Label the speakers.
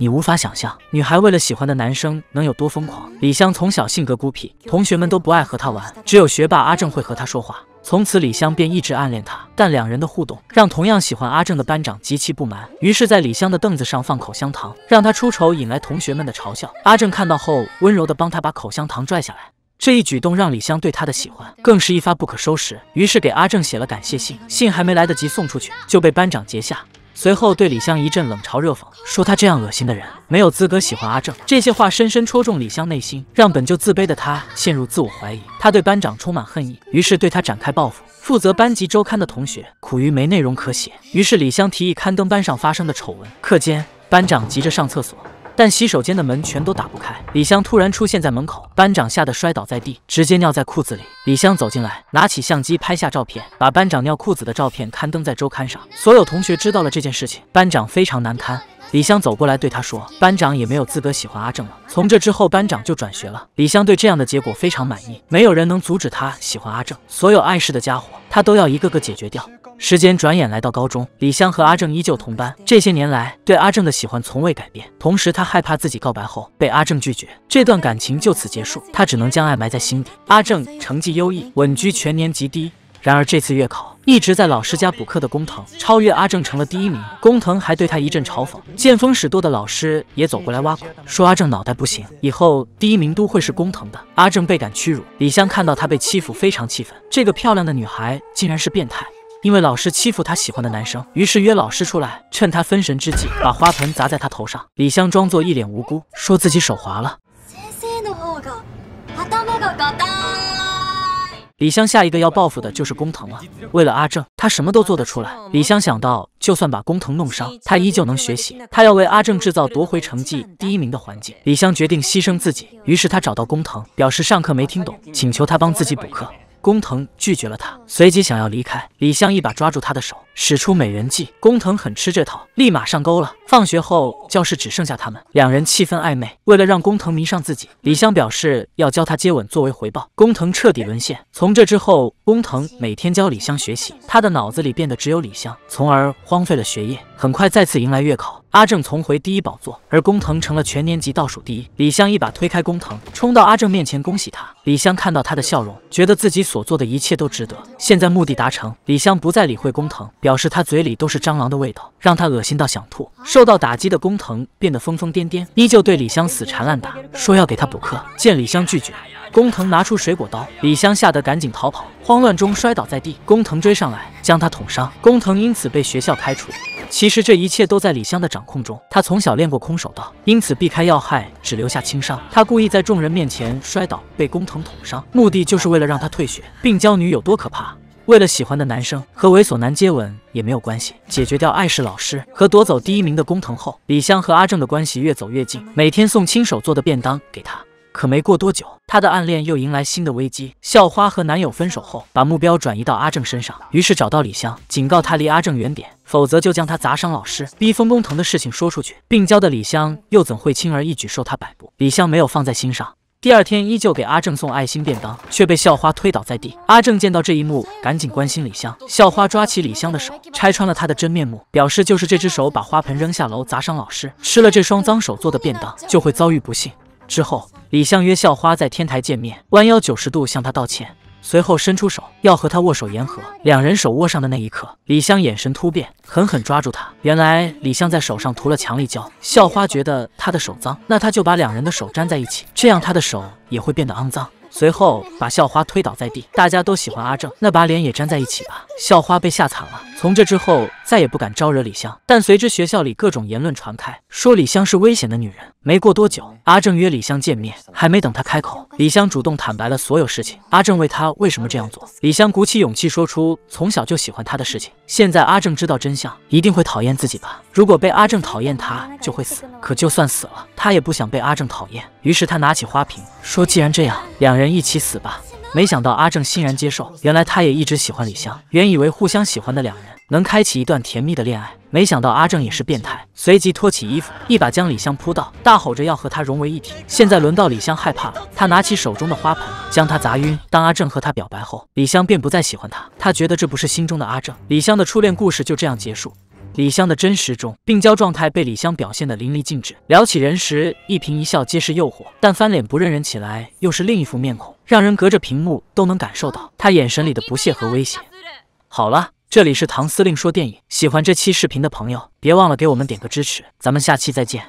Speaker 1: 你无法想象，女孩为了喜欢的男生能有多疯狂。李湘从小性格孤僻，同学们都不爱和她玩，只有学霸阿正会和她说话。从此，李湘便一直暗恋他。但两人的互动让同样喜欢阿正的班长极其不满，于是，在李湘的凳子上放口香糖，让他出丑，引来同学们的嘲笑。阿正看到后，温柔地帮他把口香糖拽下来。这一举动让李湘对他的喜欢更是一发不可收拾，于是给阿正写了感谢信。信还没来得及送出去，就被班长截下。随后对李湘一阵冷嘲热讽，说她这样恶心的人没有资格喜欢阿正。这些话深深戳中李湘内心，让本就自卑的她陷入自我怀疑。她对班长充满恨意，于是对她展开报复。负责班级周刊的同学苦于没内容可写，于是李湘提议刊登班上发生的丑闻。课间，班长急着上厕所。但洗手间的门全都打不开，李湘突然出现在门口，班长吓得摔倒在地，直接尿在裤子里。李湘走进来，拿起相机拍下照片，把班长尿裤子的照片刊登在周刊上。所有同学知道了这件事情，班长非常难堪。李湘走过来对他说：“班长也没有资格喜欢阿正了。”从这之后，班长就转学了。李湘对这样的结果非常满意，没有人能阻止他喜欢阿正，所有碍事的家伙，他都要一个个解决掉。时间转眼来到高中，李湘和阿正依旧同班。这些年来，对阿正的喜欢从未改变。同时，他害怕自己告白后被阿正拒绝，这段感情就此结束，他只能将爱埋在心底。阿正成绩优异，稳居全年级第一。然而这次月考，一直在老师家补课的工藤超越阿正成了第一名。工藤还对他一阵嘲讽。见风使舵的老师也走过来挖苦，说阿正脑袋不行，以后第一名都会是工藤的。阿正倍感屈辱。李湘看到他被欺负，非常气愤。这个漂亮的女孩竟然是变态。因为老师欺负他喜欢的男生，于是约老师出来，趁他分神之际，把花盆砸在他头上。李湘装作一脸无辜，说自己手滑了。李湘下一个要报复的就是工藤了。为了阿正，他什么都做得出来。李湘想到，就算把工藤弄伤，他依旧能学习。他要为阿正制造夺回成绩第一名的环境。李湘决定牺牲自己，于是他找到工藤，表示上课没听懂，请求他帮自己补课。工藤拒绝了他，随即想要离开。李湘一把抓住他的手，使出美人计。工藤很吃这套，立马上钩了。放学后，教室只剩下他们两人，气氛暧昧。为了让工藤迷上自己，李湘表示要教他接吻作为回报。工藤彻底沦陷。从这之后，工藤每天教李湘学习，他的脑子里变得只有李湘，从而荒废了学业。很快，再次迎来月考。阿正重回第一宝座，而工藤成了全年级倒数第一。李湘一把推开工藤，冲到阿正面前，恭喜他。李湘看到他的笑容，觉得自己所做的一切都值得。现在目的达成，李湘不再理会工藤，表示他嘴里都是蟑螂的味道，让他恶心到想吐。受到打击的工藤变得疯疯癫癫，依旧对李湘死缠烂打，说要给他补课。见李湘拒绝。工藤拿出水果刀，李香吓得赶紧逃跑，慌乱中摔倒在地。工藤追上来，将他捅伤。工藤因此被学校开除。其实这一切都在李香的掌控中。他从小练过空手道，因此避开要害，只留下轻伤。他故意在众人面前摔倒，被工藤捅伤，目的就是为了让他退学。病娇女有多可怕？为了喜欢的男生和猥琐男接吻也没有关系。解决掉碍事老师和夺走第一名的工藤后，李香和阿正的关系越走越近，每天送亲手做的便当给他。可没过多久，她的暗恋又迎来新的危机。校花和男友分手后，把目标转移到阿正身上，于是找到李湘，警告她离阿正远点，否则就将她砸伤。老师逼疯工藤的事情说出去，病娇的李湘又怎会轻而易举受他摆布？李湘没有放在心上，第二天依旧给阿正送爱心便当，却被校花推倒在地。阿正见到这一幕，赶紧关心李湘。校花抓起李湘的手，拆穿了她的真面目，表示就是这只手把花盆扔下楼砸伤老师，吃了这双脏手做的便当就会遭遇不幸。之后。李湘约校花在天台见面，弯腰九十度向她道歉，随后伸出手要和她握手言和。两人手握上的那一刻，李湘眼神突变，狠狠抓住她。原来李湘在手上涂了强力胶，校花觉得她的手脏，那她就把两人的手粘在一起，这样她的手也会变得肮脏。随后把校花推倒在地，大家都喜欢阿正，那把脸也粘在一起吧。校花被吓惨了，从这之后再也不敢招惹李湘。但随着学校里各种言论传开，说李湘是危险的女人。没过多久，阿正约李湘见面，还没等他开口，李湘主动坦白了所有事情。阿正问她为什么这样做，李湘鼓起勇气说出从小就喜欢他的事情。现在阿正知道真相，一定会讨厌自己吧？如果被阿正讨厌，他就会死。可就算死了，他也不想被阿正讨厌。于是他拿起花瓶，说既然这样，两人。人一起死吧！没想到阿正欣然接受，原来他也一直喜欢李湘。原以为互相喜欢的两人能开启一段甜蜜的恋爱，没想到阿正也是变态，随即脱起衣服，一把将李湘扑倒，大吼着要和他融为一体。现在轮到李湘害怕了，他拿起手中的花盆将他砸晕。当阿正和他表白后，李湘便不再喜欢他，他觉得这不是心中的阿正。李湘的初恋故事就这样结束。李湘的真实中病娇状态被李湘表现得淋漓尽致。聊起人时，一颦一笑皆是诱惑；但翻脸不认人起来，又是另一副面孔，让人隔着屏幕都能感受到他眼神里的不屑和威胁。好了，这里是唐司令说电影。喜欢这期视频的朋友，别忘了给我们点个支持。咱们下期再见。